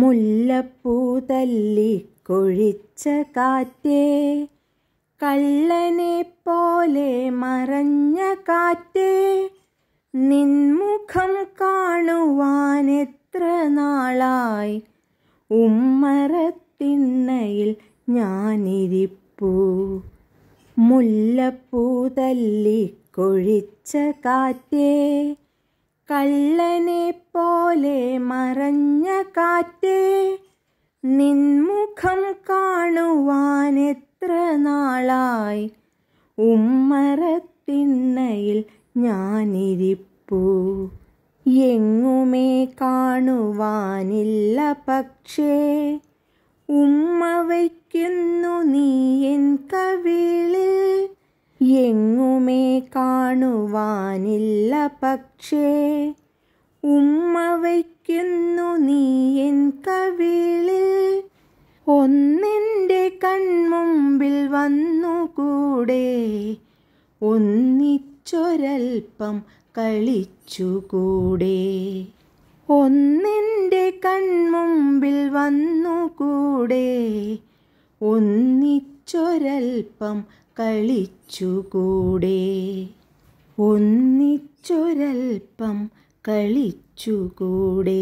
മുല്ലപ്പൂ തല്ലിക്കൊഴിച്ച കാറ്റേ കള്ളനെ പോലെ മറഞ്ഞ കാറ്റേ നിൻമുഖം കാണുവാൻ എത്ര നാളായി ഉമ്മറത്തിണ്ണയിൽ ഞാനിരിപ്പൂ മുല്ലപ്പൂ തല്ലിക്കൊഴിച്ച കാറ്റേ കള്ളനെ പോലെ മറഞ്ഞ കാറ്റേ നിൻമുഖം കാണുവാൻ എത്ര നാളായി ഉമ്മറത്തിണ്ണയിൽ ഞാനിരിപ്പൂ എങ്ങുമേ കാണുവാനില്ല പക്ഷേ ഉമ്മ വയ്ക്കുന്നു നീ എൻ കവിളിൽ എങ്ങു മുഖമേ കാണുവാനില്ല പക്ഷേ ഉമ്മ വയ്ക്കുന്നു നീ എൻ കവിളിൽ ഒന്നെൻ്റെ കൺമുമ്പിൽ വന്നു കൂടെ ഒന്നിച്ചൊരൽപ്പം കളിച്ചുകൂടെ ഒന്നെൻ്റെ കൺമുമ്പിൽ വന്നു കൂടെ ഒന്നിച്ചൊരൽപ്പം കളിച്ചുകൂടെ ഒന്നിച്ചൊരൽപ്പം കളിച്ചുകൂടെ